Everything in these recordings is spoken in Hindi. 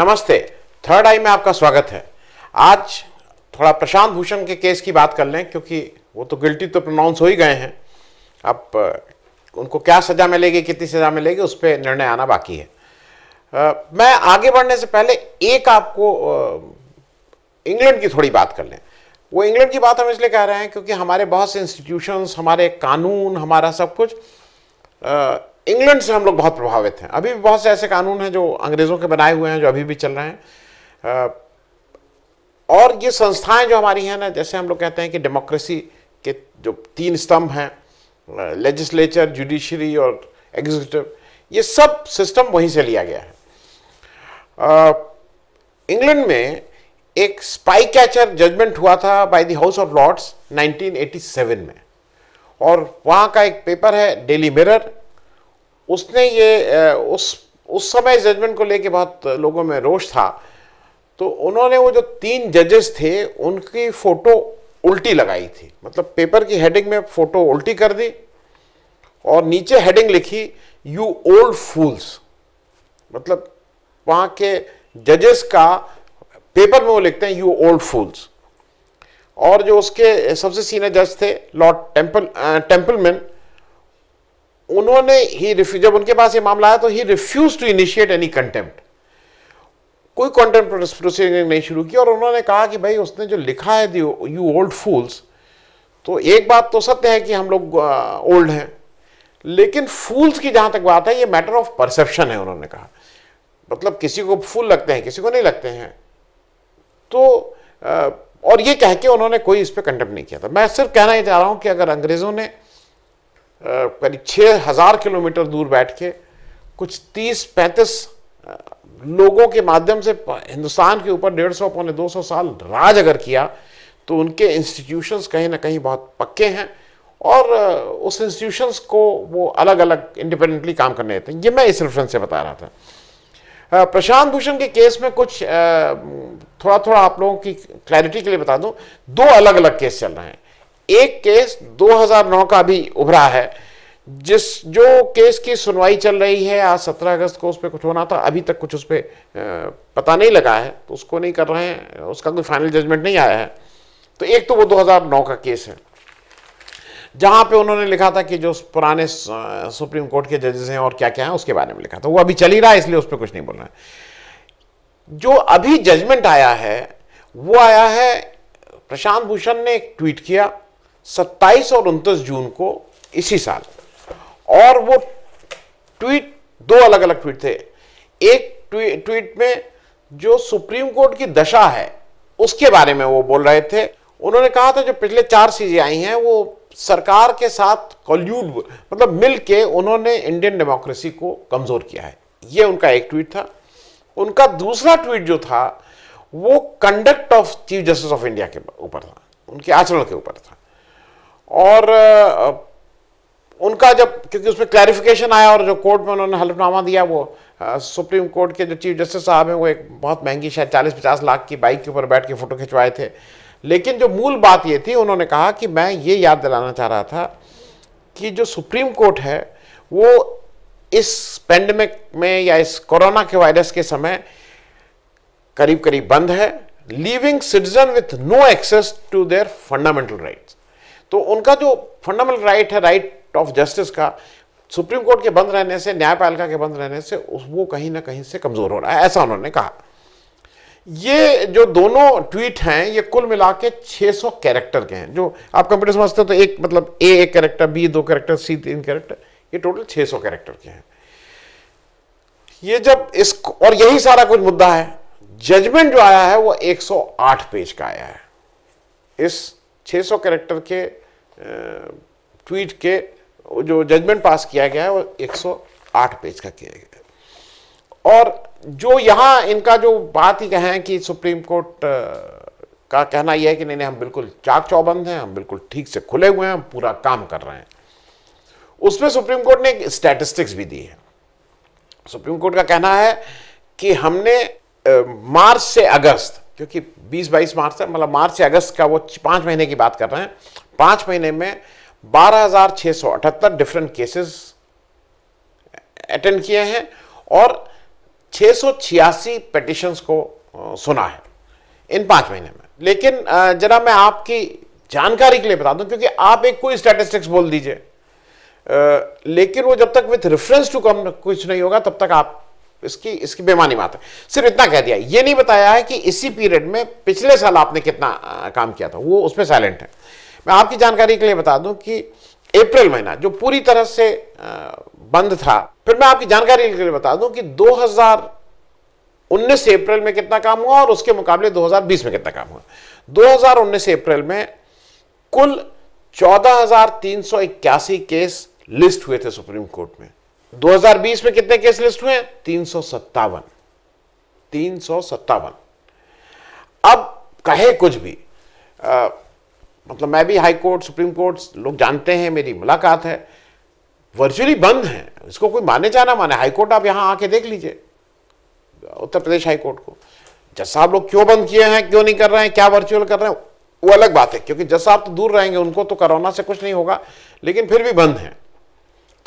नमस्ते थर्ड आई में आपका स्वागत है आज थोड़ा प्रशांत भूषण के केस की बात कर लें क्योंकि वो तो गिल्टी तो प्रोनाउंस हो ही गए हैं अब उनको क्या सज़ा मिलेगी कितनी सज़ा मिलेगी उस पर निर्णय आना बाकी है आ, मैं आगे बढ़ने से पहले एक आपको इंग्लैंड की थोड़ी बात कर लें वो इंग्लैंड की बात हम इसलिए कह रहे हैं क्योंकि हमारे बहुत से इंस्टीट्यूशंस हमारे कानून हमारा सब कुछ आ, इंग्लैंड से हम लोग बहुत प्रभावित हैं अभी भी बहुत से ऐसे कानून हैं जो अंग्रेज़ों के बनाए हुए हैं जो अभी भी चल रहे हैं और ये संस्थाएं जो हमारी हैं ना जैसे हम लोग कहते हैं कि डेमोक्रेसी के जो तीन स्तंभ हैं लेजिस्लेचर जुडिशरी और एग्जीक्यूटिव ये सब सिस्टम वहीं से लिया गया है इंग्लैंड में एक स्पाई कैचर जजमेंट हुआ था by the House of Lords 1987 में और वहाँ का एक पेपर है डेली मिरर उसने ये उस उस समय जजमेंट को लेके बहुत लोगों में रोष था तो उन्होंने वो जो तीन जजेस थे उनकी फ़ोटो उल्टी लगाई थी मतलब पेपर की हेडिंग में फ़ोटो उल्टी कर दी और नीचे हेडिंग लिखी यू ओल्ड फूल्स मतलब वहाँ के जजेस का पेपर में वो लिखते हैं यू ओल्ड फूल्स और जो उसके सबसे सीनियर जज थे लॉर्ड टेम्पल टेम्पलमैन उन्होंने ही जब उनके पास ये मामला आया तो ही refuse to initiate any contempt कोई कॉन्टेंट प्रोसीडिंग नहीं शुरू की और उन्होंने कहा कि भाई उसने जो लिखा है दी यू ओल्ड फूल्स तो एक बात तो सत्य है कि हम लोग ओल्ड हैं लेकिन फूल्स की जहां तक बात है ये मैटर ऑफ परसेप्शन है उन्होंने कहा मतलब किसी को फूल लगते हैं किसी को नहीं लगते हैं तो आ, और ये कह के उन्होंने कोई इस पर कंटेप्ट नहीं किया था मैं सिर्फ कहना ये चाह रहा हूँ कि अगर अंग्रेज़ों ने करीब छः हज़ार किलोमीटर दूर बैठ के कुछ तीस पैंतीस लोगों के माध्यम से हिंदुस्तान के ऊपर डेढ़ सौ पौने दो सौ साल राज अगर किया तो उनके इंस्टीट्यूशंस कहीं ना कहीं बहुत पक्के हैं और उस इंस्टीट्यूशंस को वो अलग अलग इंडिपेंडेंटली काम करने देते हैं ये मैं इस रेफरेंस से बता रहा था प्रशांत भूषण के केस में कुछ थोड़ा थोड़ा आप लोगों की क्लैरिटी के लिए बता दूं दो अलग अलग केस चल रहे हैं एक केस 2009 का भी उभरा है जिस जो केस की सुनवाई चल रही है आज 17 अगस्त को उस पर कुछ होना था अभी तक कुछ उस पर पता नहीं लगा है तो उसको नहीं कर रहे हैं उसका कोई फाइनल जजमेंट नहीं आया है तो एक तो वो 2009 का केस है जहां पे उन्होंने लिखा था कि जो पुराने सुप्रीम कोर्ट के जजेस हैं और क्या क्या हैं उसके बारे में लिखा था वो अभी चल ही रहा है इसलिए उस पर कुछ नहीं बोल रहे जो अभी जजमेंट आया है वो आया है प्रशांत भूषण ने एक ट्वीट किया 27 और उनतीस जून को इसी साल और वो ट्वीट दो अलग अलग ट्वीट थे एक ट्वी, ट्वीट में जो सुप्रीम कोर्ट की दशा है उसके बारे में वो बोल रहे थे उन्होंने कहा था जो पिछले चार चीज़ें आई हैं वो सरकार के साथ कॉल्यूड मतलब मिल के उन्होंने इंडियन डेमोक्रेसी को कमज़ोर किया है ये उनका एक ट्वीट था उनका दूसरा ट्वीट जो था वो conduct of chief justice of India के ऊपर था उनके आचरण के ऊपर था और उनका जब क्योंकि उसमें क्लैरिफिकेशन आया और जो कोर्ट में उन्होंने हलफनामा दिया वो आ, सुप्रीम कोर्ट के जो चीफ जस्टिस साहब हैं वो एक बहुत महंगी शायद चालीस पचास लाख की बाइक के ऊपर बैठ के फ़ोटो खिंचवाए थे लेकिन जो मूल बात ये थी उन्होंने कहा कि मैं ये याद दिलाना चाह रहा था कि जो सुप्रीम कोर्ट है वो इस पेंडेमिक में या इस कोरोना के वायरस के समय करीब करीब बंद है living citizen with no access to their fundamental rights तो उनका जो फंडामेंटल राइट है राइट ऑफ जस्टिस का सुप्रीम कोर्ट के बंद रहने से न्यायपालिका के बंद रहने से वो कहीं ना कहीं से कमज़ोर हो रहा है ऐसा उन्होंने कहा ये जो दोनों ट्वीट हैं ये कुल मिला के छः कैरेक्टर के हैं जो आप कंप्यूटर समझते हो तो एक मतलब ए एक कैरेक्टर बी दो कैरेक्टर सी तीन कैरेक्टर ये टोटल 600 कैरेक्टर के हैं ये जब इस और यही सारा कुछ मुद्दा है जजमेंट जो आया है वो 108 पेज का आया है इस 600 कैरेक्टर के ट्वीट के जो जजमेंट पास किया गया है वो 108 पेज का किया गया है और जो यहाँ इनका जो बात ही कहें कि सुप्रीम कोर्ट का कहना यह है कि नहीं नहीं हम बिल्कुल चाक चौबंद हैं हम बिल्कुल ठीक से खुले हुए हैं हम पूरा काम कर रहे हैं उसमें सुप्रीम कोर्ट ने एक स्टैटिस्टिक्स भी दी है सुप्रीम कोर्ट का कहना है कि हमने मार्च से अगस्त क्योंकि 20-22 मार्च तक मतलब मार्च से अगस्त का वो पाँच महीने की बात कर रहे हैं पाँच महीने में बारह डिफरेंट केसेस अटेंड किए हैं और छः पिटिशंस को सुना है इन पाँच महीने में लेकिन जरा मैं आपकी जानकारी के लिए बता दूं क्योंकि आप एक कोई स्टैटिस्टिक्स बोल दीजिए लेकिन वो जब तक विथ रेफरेंस टू कम कुछ नहीं होगा तब तक आप इसकी इसकी बेमानी बात है सिर्फ इतना कह दिया ये नहीं बताया है कि इसी पीरियड में पिछले साल आपने कितना काम किया था वो उसमें साइलेंट है मैं आपकी जानकारी के लिए बता दूं कि अप्रैल महीना जो पूरी तरह से बंद था फिर मैं आपकी जानकारी के लिए बता दूं कि 2019 से अप्रैल में कितना काम हुआ और उसके मुकाबले 2020 में कितना काम हुआ 2019 से अप्रैल में कुल 14,381 केस लिस्ट हुए थे सुप्रीम कोर्ट में 2020 में कितने केस लिस्ट हुए तीन सौ सत्तावन तीन सौ सत्तावन अब कहे कुछ भी आ, मतलब मैं भी हाई कोर्ट सुप्रीम कोर्ट लोग जानते हैं मेरी मुलाकात है वर्चुअली बंद है इसको कोई माने जाना माने हाई कोर्ट आप यहां आके देख लीजिए उत्तर प्रदेश हाई कोर्ट को जज साहब लोग क्यों बंद किए हैं क्यों नहीं कर रहे हैं क्या वर्चुअल कर रहे हैं वो अलग बात है क्योंकि जज साहब तो दूर रहेंगे उनको तो कोरोना से कुछ नहीं होगा लेकिन फिर भी बंद है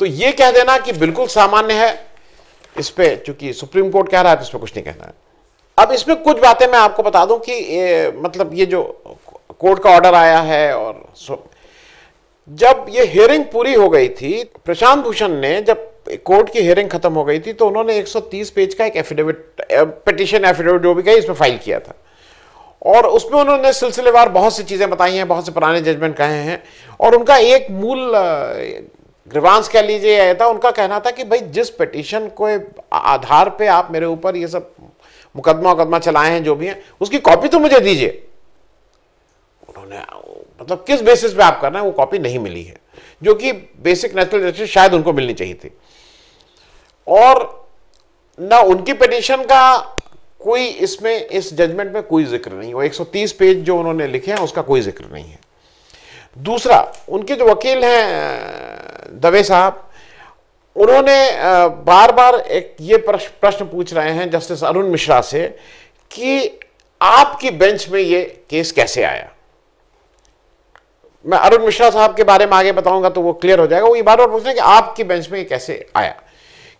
तो ये कह देना कि बिल्कुल सामान्य है इस पर चूंकि सुप्रीम कोर्ट कह रहा है तो इस पर कुछ नहीं कहना है अब इसमें कुछ बातें मैं आपको बता दूं कि ये, मतलब ये जो कोर्ट का ऑर्डर आया है और जब ये हियरिंग पूरी हो गई थी प्रशांत भूषण ने जब कोर्ट की हियरिंग खत्म हो गई थी तो उन्होंने 130 पेज का एक एफिडेविट पिटिशन एफिडेविट जो भी कही इसमें फाइल किया था और उसमें उन्होंने सिलसिलेवार बहुत सी चीज़ें बताई हैं बहुत से पुराने जजमेंट कहे हैं और उनका एक मूल ग्रीवांस कह लीजिए आया था उनका कहना था कि भाई जिस पिटिशन को आधार पे आप मेरे ऊपर ये सब मुकदमा मुकदमा चलाए हैं जो भी हैं उसकी कॉपी तो मुझे दीजिए उन्होंने मतलब किस बेसिस पे आप कर रहे हैं वो कॉपी नहीं मिली है जो कि बेसिक नेचुरल जस्टिस शायद उनको मिलनी चाहिए थी और ना उनकी पिटिशन का कोई इसमें इस जजमेंट में कोई जिक्र नहीं वो 130 पेज जो उन्होंने लिखे हैं उसका कोई जिक्र नहीं है दूसरा उनके जो वकील हैं दवे साहब उन्होंने बार बार एक ये प्रश्न पूछ रहे हैं जस्टिस अरुण मिश्रा से कि आपकी बेंच में ये केस कैसे आया मैं अरुण मिश्रा साहब के बारे में आगे बताऊंगा तो वो क्लियर हो जाएगा वो ये बार बार पूछ रहे हैं कि आपकी बेंच में ये कैसे आया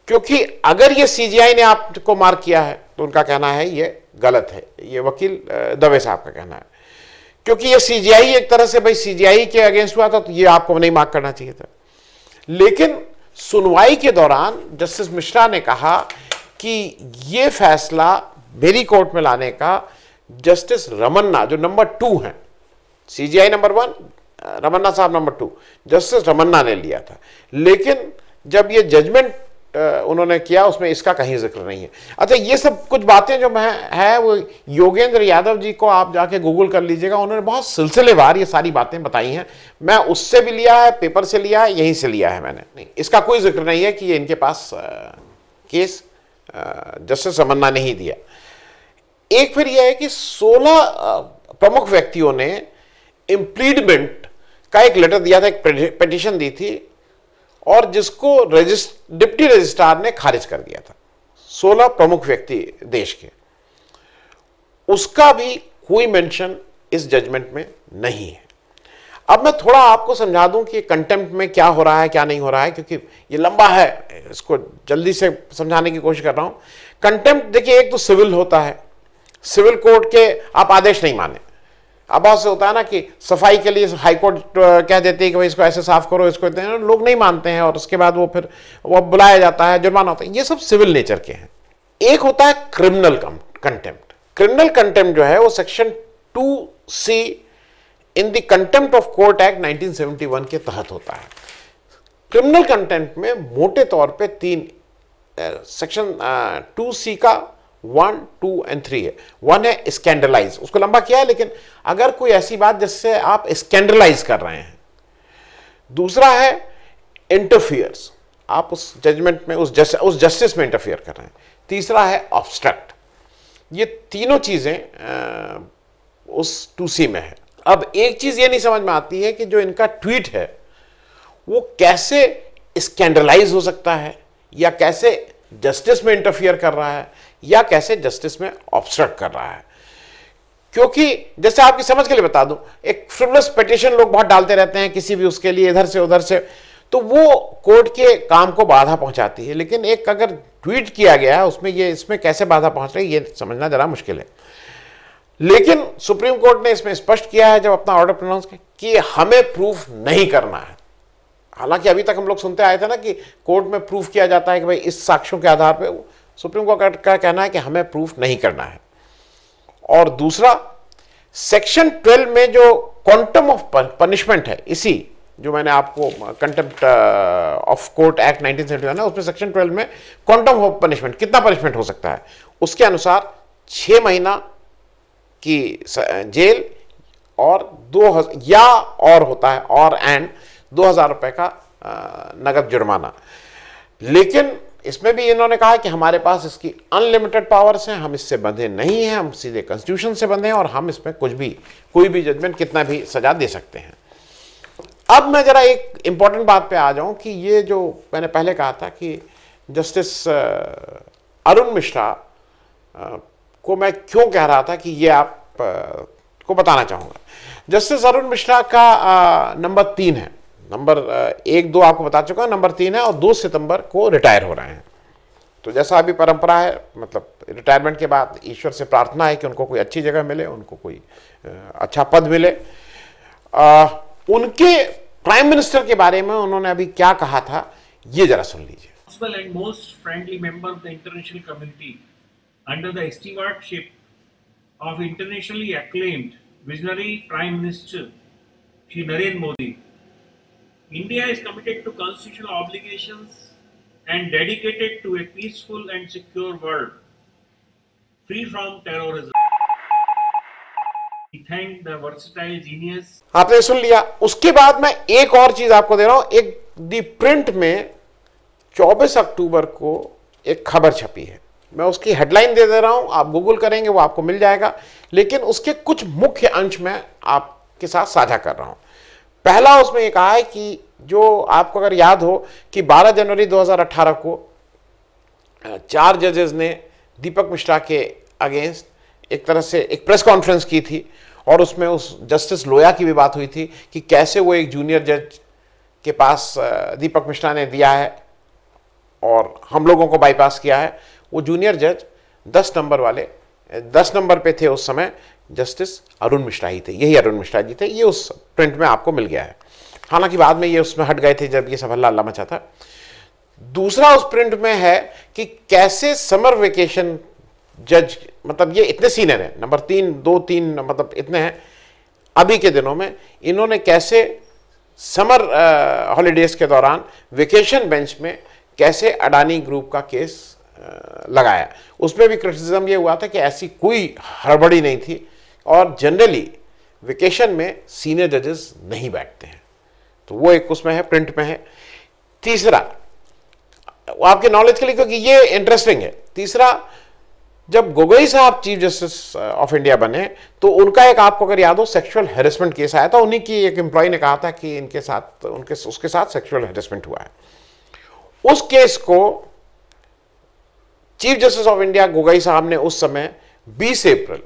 क्योंकि अगर ये सीजीआई ने आपको मार किया है तो उनका कहना है ये गलत है ये वकील दवे साहब का कहना है क्योंकि ये सीजीआई एक तरह से भाई सीजीआई के अगेंस्ट हुआ था तो ये आपको नहीं मार्क करना चाहिए था लेकिन सुनवाई के दौरान जस्टिस मिश्रा ने कहा कि ये फैसला मेरी कोर्ट में लाने का जस्टिस रमन्ना जो नंबर टू हैं सीजीआई नंबर वन रमन्ना साहब नंबर टू जस्टिस रमन्ना ने लिया था लेकिन जब ये जजमेंट उन्होंने किया उसमें इसका कहीं जिक्र नहीं है अच्छा ये सब कुछ बातें जो मैं है वो योगेंद्र यादव जी को आप जाके गूगल कर लीजिएगा उन्होंने बहुत सिलसिलेवार ये सारी बातें बताई हैं मैं उससे भी लिया है पेपर से लिया है यहीं से लिया है मैंने नहीं इसका कोई जिक्र नहीं है कि ये इनके पास आ, केस जस्टिस समन्ना ने ही दिया एक फिर यह है कि सोलह प्रमुख व्यक्तियों ने इम्प्लीडमेंट का एक लेटर दिया था एक पिटिशन दी थी और जिसको रजिस्ट डिप्टी रजिस्ट्रार ने खारिज कर दिया था 16 प्रमुख व्यक्ति देश के उसका भी कोई मेंशन इस जजमेंट में नहीं है अब मैं थोड़ा आपको समझा दूं कि कंटेम्प्ट में क्या हो रहा है क्या नहीं हो रहा है क्योंकि ये लंबा है इसको जल्दी से समझाने की कोशिश कर रहा हूं कंटेम्प्ट देखिए एक तो सिविल होता है सिविल कोर्ट के आप आदेश नहीं माने अब बहुत से होता है ना कि सफाई के लिए हाईकोर्ट कह देती है कि भाई इसको ऐसे साफ करो इसको इतने लोग नहीं मानते हैं और उसके बाद वो फिर वो बुलाया जाता है जुर्माना होता है ये सब सिविल नेचर के हैं एक होता है क्रिमिनल कंटेम्प्ट क्रिमिनल कंटेम्प्ट जो है वो section two C in the contempt of court act 1971 के तहत होता है क्रिमिनल कंटेम्प्ट में मोटे तौर पे तीन सेक्शन टू सी का वन टू एंड थ्री है वन है स्कैंडलाइज उसको लंबा किया है लेकिन अगर कोई ऐसी बात जिससे आप स्कैंडलाइज कर रहे हैं दूसरा है इंटरफियर्स आप उस जजमेंट में उस जस, उस जस्टिस में इंटरफियर कर रहे हैं तीसरा है ऑब्स्ट्रक्ट ये तीनों चीज़ें उस टूसी में है अब एक चीज़ ये नहीं समझ में आती है कि जो इनका ट्वीट है वो कैसे स्कैंडलाइज हो सकता है या कैसे जस्टिस में इंटरफियर कर रहा है या कैसे जस्टिस में ऑब्स्ट्रक्ट कर रहा है क्योंकि जैसे आपकी समझ के लिए बता दूं एक फ्रिवलस पिटिशन लोग बहुत डालते रहते हैं किसी भी उसके लिए इधर से उधर से तो वो कोर्ट के काम को बाधा पहुंचाती है लेकिन एक अगर ट्वीट किया गया है उसमें ये इसमें कैसे बाधा पहुंच रही है ये समझना जरा मुश्किल है लेकिन सुप्रीम कोर्ट ने इसमें स्पष्ट किया है जब अपना ऑर्डर प्रोनाउंस किया कि हमें प्रूफ नहीं करना है हालांकि अभी तक हम लोग सुनते आए थे ना कि कोर्ट में प्रूफ किया जाता है कि भाई इस साक्ष्यों के आधार पर सुप्रीम कोर्ट का कहना है कि हमें प्रूफ नहीं करना है और दूसरा सेक्शन ट्वेल्व में जो क्वांटम ऑफ पनिशमेंट है इसी जो मैंने आपको contempt of court act nineteen seventy है उसमें सेक्शन ट्वेल्व में क्वांटम ऑफ पनिशमेंट कितना पनिशमेंट हो सकता है उसके अनुसार छः महीना की जेल और दो या और होता है और एंड दो हज़ार रुपए का नकद जुर्माना लेकिन इसमें भी इन्होंने कहा कि हमारे पास इसकी अनलिमिटेड पावर्स हैं हम इससे बंधे नहीं हैं हम सीधे कॉन्स्टिट्यूशन से बंधे हैं और हम इसमें कुछ भी कोई भी जजमेंट कितना भी सजा दे सकते हैं अब मैं ज़रा एक इंपॉर्टेंट बात पे आ जाऊं कि ये जो मैंने पहले कहा था कि जस्टिस अरुण मिश्रा को मैं क्यों कह रहा था कि ये आप को बताना चाहूंगा जस्टिस अरुण मिश्रा का नंबर तीन है नंबर एक दो आपको बता चुका नंबर तीन है और दो सितंबर को रिटायर हो रहे हैं तो जैसा अभी परंपरा है मतलब रिटायरमेंट के बाद ईश्वर से प्रार्थना है कि उनको कोई अच्छी जगह मिले उनको कोई अच्छा पद मिले आ, उनके प्राइम मिनिस्टर के बारे में उन्होंने अभी क्या कहा था ये जरा सुन लीजिए and most friendly member of the international community under the stewardship of internationally acclaimed visionary prime minister Shri Narendra Modi India is committed to constitutional obligations and dedicated to a peaceful and secure world free from terrorism. आपने सुन लिया उसके बाद मैं एक और चीज आपको दे रहा हूं एक दी प्रिंट में 24 अक्टूबर को एक खबर छपी है मैं उसकी हेडलाइन दे दे रहा हूं आप गूगल करेंगे वो आपको मिल जाएगा लेकिन उसके कुछ मुख्य अंश मैं आपके साथ साझा कर रहा हूं पहला उसमें ये कहा है कि जो आपको अगर याद हो कि 12 जनवरी 2018 को चार जजेस ने दीपक मिश्रा के अगेंस्ट एक तरह से एक प्रेस कॉन्फ्रेंस की थी और उसमें उस जस्टिस लोया की भी बात हुई थी कि कैसे वो एक जूनियर जज के पास दीपक मिश्रा ने दिया है और हम लोगों को बाईपास किया है वो जूनियर जज दस नंबर वाले दस नंबर पे थे उस समय जस्टिस अरुण मिश्रा ही थे यही अरुण मिश्रा जी थे ये उस प्रिंट में आपको मिल गया है हालांकि बाद में ये उसमें हट गए थे जब ये सफल लाला मचा था दूसरा उस प्रिंट में है कि कैसे समर वेकेशन जज मतलब ये इतने सीनियर हैं नंबर तीन दो तीन मतलब इतने हैं अभी के दिनों में इन्होंने कैसे समर हॉलीडेज़ के दौरान वेकेशन बेंच में कैसे अडानी ग्रुप का केस लगाया उसमें भी क्रिटिसिज्म ये हुआ था कि ऐसी कोई हड़बड़ी नहीं थी और जनरली वेकेशन में सीनियर जजेस नहीं बैठते हैं तो वो एक उसमें है प्रिंट में है तीसरा आपके नॉलेज के लिए क्योंकि ये इंटरेस्टिंग है तीसरा जब गोगोई साहब चीफ जस्टिस ऑफ इंडिया बने तो उनका एक आपको अगर याद हो सेक्सुअल हेरसमेंट केस आया था उन्हीं की एक एम्प्लॉय ने कहा था कि इनके साथ उनके उसके साथ सेक्सुअल हेरसमेंट हुआ है उस केस को chief justice of India Gogoi साहब ने उस समय 20 अप्रैल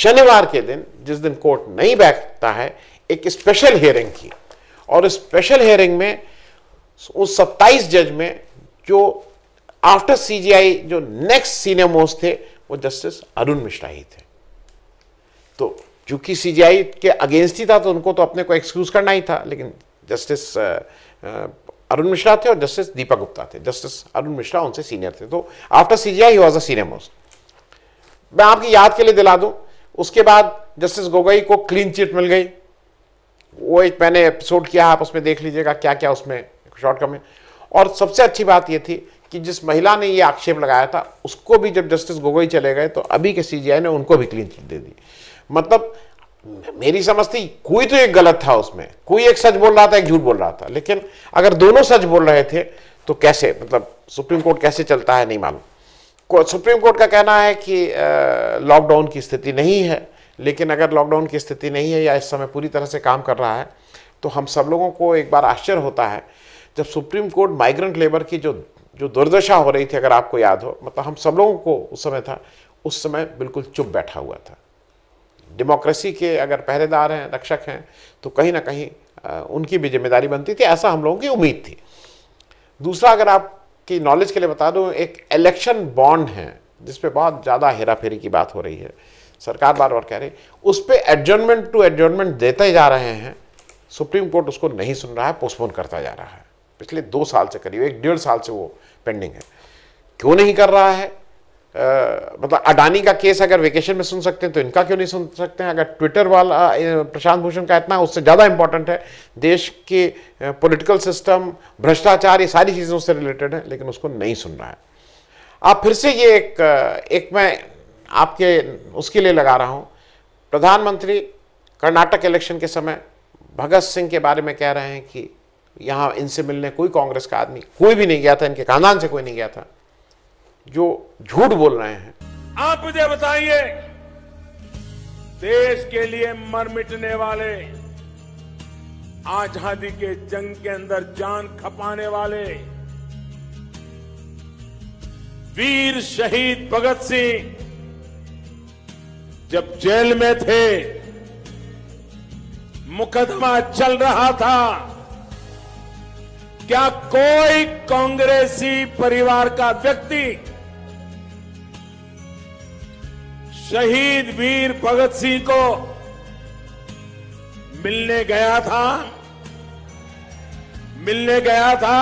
शनिवार के दिन जिस दिन कोर्ट नहीं बैठता है एक स्पेशल हेयरिंग की और स्पेशल हेयरिंग में उस 27 जज में जो आफ्टर सीजीआई जो नेक्स्ट सीनियर मोस्ट थे वो जस्टिस अरुण मिश्रा ही थे तो चूंकि सीजीआई के अगेंस्ट ही था तो उनको तो अपने को एक्सक्यूज करना ही था लेकिन जस्टिस अरुण मिश्रा थे और जस्टिस दीपक गुप्ता थे जस्टिस अरुण मिश्रा उनसे सीनियर थे तो after CJI ji was a senior most मैं आपकी याद के लिए दिला दूं उसके बाद जस्टिस गोगोई को क्लीन चिट मिल गई वो एक मैंने एपिसोड किया आप उसमें देख लीजिएगा क्या क्या उसमें शॉर्ट कम है और सबसे अच्छी बात ये थी कि जिस महिला ने ये आक्षेप लगाया था उसको भी जब जस्टिस गोगोई चले गए तो अभी के सीजीआई ने उनको भी क्लीन चिट दे दी मतलब मेरी समझ थी कोई तो एक गलत था उसमें कोई एक सच बोल रहा था एक झूठ बोल रहा था लेकिन अगर दोनों सच बोल रहे थे तो कैसे मतलब सुप्रीम कोर्ट कैसे चलता है नहीं मालूम सुप्रीम कोर्ट का कहना है कि लॉकडाउन की स्थिति नहीं है लेकिन अगर लॉकडाउन की स्थिति नहीं है या इस समय पूरी तरह से काम कर रहा है तो हम सब लोगों को एक बार आश्चर्य होता है जब सुप्रीम कोर्ट माइग्रेंट लेबर की जो जो दुर्दशा हो रही थी अगर आपको याद हो मतलब हम सब लोगों को उस समय था उस समय बिल्कुल चुप बैठा हुआ था डेमोक्रेसी के अगर पहरेदार हैं रक्षक हैं तो कहीं ना कहीं उनकी भी जिम्मेदारी बनती थी ऐसा हम लोगों की उम्मीद थी दूसरा अगर आपकी नॉलेज के लिए बता दूं एक इलेक्शन बॉन्ड है जिस पे बहुत ज़्यादा हेरा फेरी की बात हो रही है सरकार बार बार कह रही उस पर एडजमेंट टू एडजमेंट देते जा रहे हैं सुप्रीम कोर्ट उसको नहीं सुन रहा है पोस्टपोन करता जा रहा है पिछले दो साल से करीब एक डेढ़ साल से वो पेंडिंग है क्यों नहीं कर रहा है मतलब अडानी का केस अगर वेकेशन में सुन सकते हैं तो इनका क्यों नहीं सुन सकते हैं अगर ट्विटर वाला प्रशांत भूषण का इतना उससे ज़्यादा इंपॉर्टेंट है देश के पॉलिटिकल सिस्टम भ्रष्टाचार ये सारी चीज़ों से रिलेटेड है लेकिन उसको नहीं सुन रहा है आप फिर से ये एक एक मैं आपके उसके लिए लगा रहा हूँ प्रधानमंत्री कर्नाटक इलेक्शन के समय भगत सिंह के बारे में कह रहे हैं कि यहाँ इनसे मिलने कोई कांग्रेस का आदमी कोई भी नहीं गया था इनके खानदान से कोई नहीं गया था जो झूठ बोल रहे हैं आप मुझे बताइए देश के लिए मर मिटने वाले आजादी के जंग के अंदर जान खपाने वाले वीर शहीद भगत सिंह जब जेल में थे मुकदमा चल रहा था क्या कोई कांग्रेसी परिवार का व्यक्ति शहीद वीर भगत सिंह को मिलने गया था मिलने गया था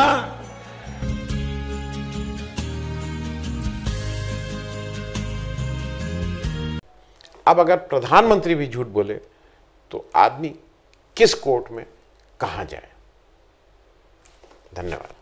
अब अगर प्रधानमंत्री भी झूठ बोले तो आदमी किस कोर्ट में कहां जाए धन्यवाद